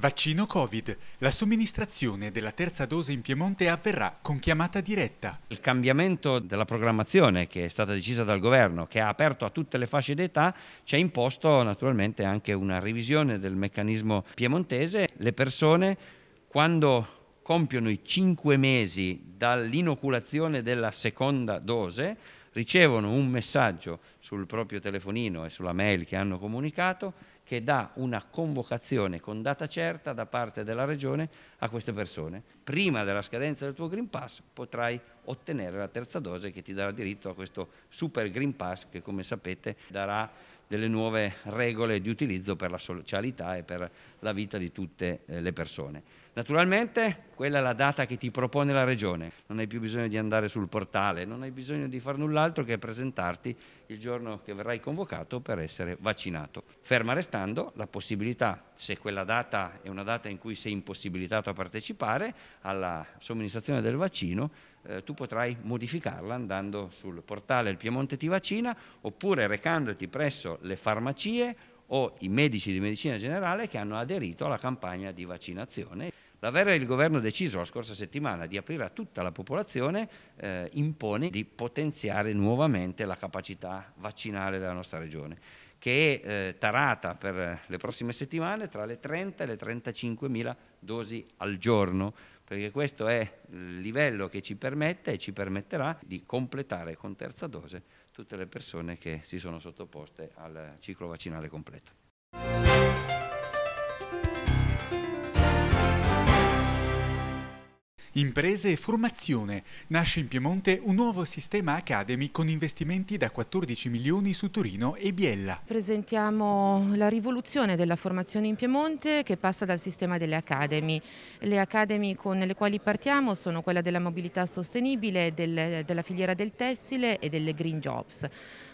Vaccino Covid. La somministrazione della terza dose in Piemonte avverrà con chiamata diretta. Il cambiamento della programmazione che è stata decisa dal governo, che ha aperto a tutte le fasce d'età, ci ha imposto naturalmente anche una revisione del meccanismo piemontese. Le persone quando compiono i cinque mesi dall'inoculazione della seconda dose ricevono un messaggio sul proprio telefonino e sulla mail che hanno comunicato che dà una convocazione con data certa da parte della Regione a queste persone. Prima della scadenza del tuo Green Pass potrai ottenere la terza dose che ti darà diritto a questo Super Green Pass che come sapete darà delle nuove regole di utilizzo per la socialità e per la vita di tutte eh, le persone. Naturalmente quella è la data che ti propone la regione, non hai più bisogno di andare sul portale, non hai bisogno di fare null'altro che presentarti il giorno che verrai convocato per essere vaccinato. Ferma restando la possibilità, se quella data è una data in cui sei impossibilitato a partecipare alla somministrazione del vaccino, eh, tu potrai modificarla andando sul portale del Piemonte Ti Vaccina oppure recandoti presso le farmacie o i medici di medicina generale che hanno aderito alla campagna di vaccinazione. L'avere il governo deciso la scorsa settimana di aprire a tutta la popolazione eh, impone di potenziare nuovamente la capacità vaccinale della nostra regione, che è eh, tarata per le prossime settimane tra le 30 e le 35 mila dosi al giorno perché questo è il livello che ci permette e ci permetterà di completare con terza dose tutte le persone che si sono sottoposte al ciclo vaccinale completo. Imprese e formazione. Nasce in Piemonte un nuovo sistema Academy con investimenti da 14 milioni su Torino e Biella. Presentiamo la rivoluzione della formazione in Piemonte che passa dal sistema delle Academy. Le Academy con le quali partiamo sono quella della mobilità sostenibile, del, della filiera del tessile e delle green jobs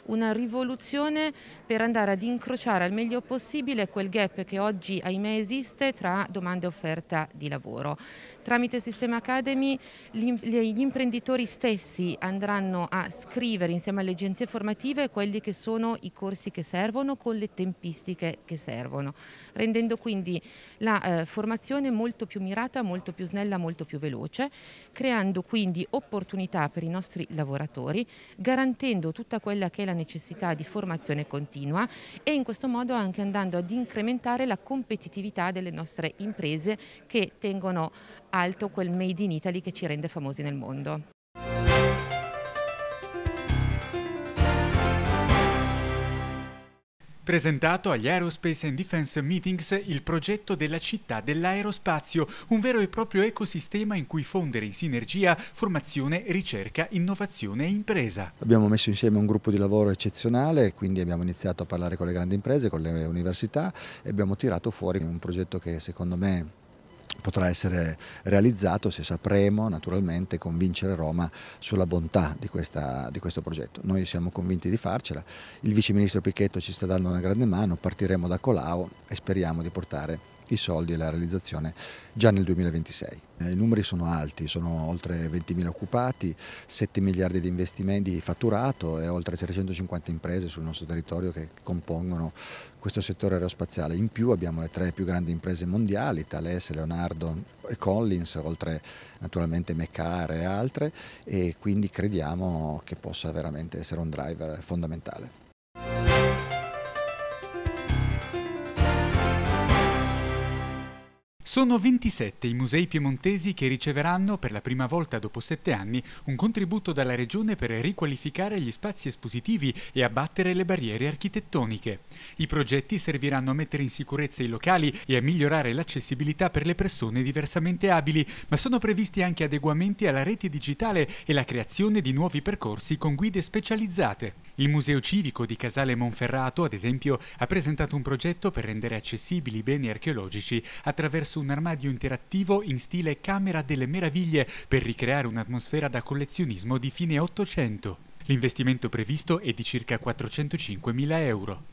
una rivoluzione per andare ad incrociare al meglio possibile quel gap che oggi ahimè esiste tra domanda e offerta di lavoro. Tramite Sistema Academy gli imprenditori stessi andranno a scrivere insieme alle agenzie formative quelli che sono i corsi che servono con le tempistiche che servono, rendendo quindi la eh, formazione molto più mirata, molto più snella, molto più veloce, creando quindi opportunità per i nostri lavoratori, garantendo tutta quella che è la necessità di formazione continua e in questo modo anche andando ad incrementare la competitività delle nostre imprese che tengono alto quel made in Italy che ci rende famosi nel mondo. Presentato agli Aerospace and Defense Meetings il progetto della città dell'aerospazio, un vero e proprio ecosistema in cui fondere in sinergia formazione, ricerca, innovazione e impresa. Abbiamo messo insieme un gruppo di lavoro eccezionale, quindi abbiamo iniziato a parlare con le grandi imprese, con le università e abbiamo tirato fuori un progetto che secondo me potrà essere realizzato se sapremo naturalmente convincere Roma sulla bontà di, questa, di, questo progetto. Noi siamo convinti di farcela, il vice ministro Picchetto ci sta dando una grande mano, partiremo da Colau e speriamo di portare i soldi e la realizzazione già nel 2026. Eh, I numeri sono alti, sono oltre 20.000 occupati, 7 miliardi di investimenti fatturato e oltre 350 imprese sul nostro territorio che compongono questo settore aerospaziale. In più abbiamo le tre più grandi imprese mondiali, Thales, Leonardo e Collins, oltre naturalmente Meccar e altre e quindi crediamo che possa veramente essere un driver fondamentale. Sono 27 i musei piemontesi che riceveranno per la prima volta dopo sette anni un contributo dalla Regione per riqualificare gli spazi espositivi e abbattere le barriere architettoniche. I progetti serviranno a mettere in sicurezza i locali e a migliorare l'accessibilità per le persone diversamente abili, ma sono previsti anche adeguamenti alla rete digitale e la creazione di nuovi percorsi con guide specializzate. Il Museo Civico di Casale Monferrato, ad esempio, ha presentato un progetto per rendere accessibili i beni archeologici attraverso un armadio interattivo in stile Camera delle Meraviglie per ricreare un'atmosfera da collezionismo di fine Ottocento. L'investimento previsto è di circa 405.000 euro.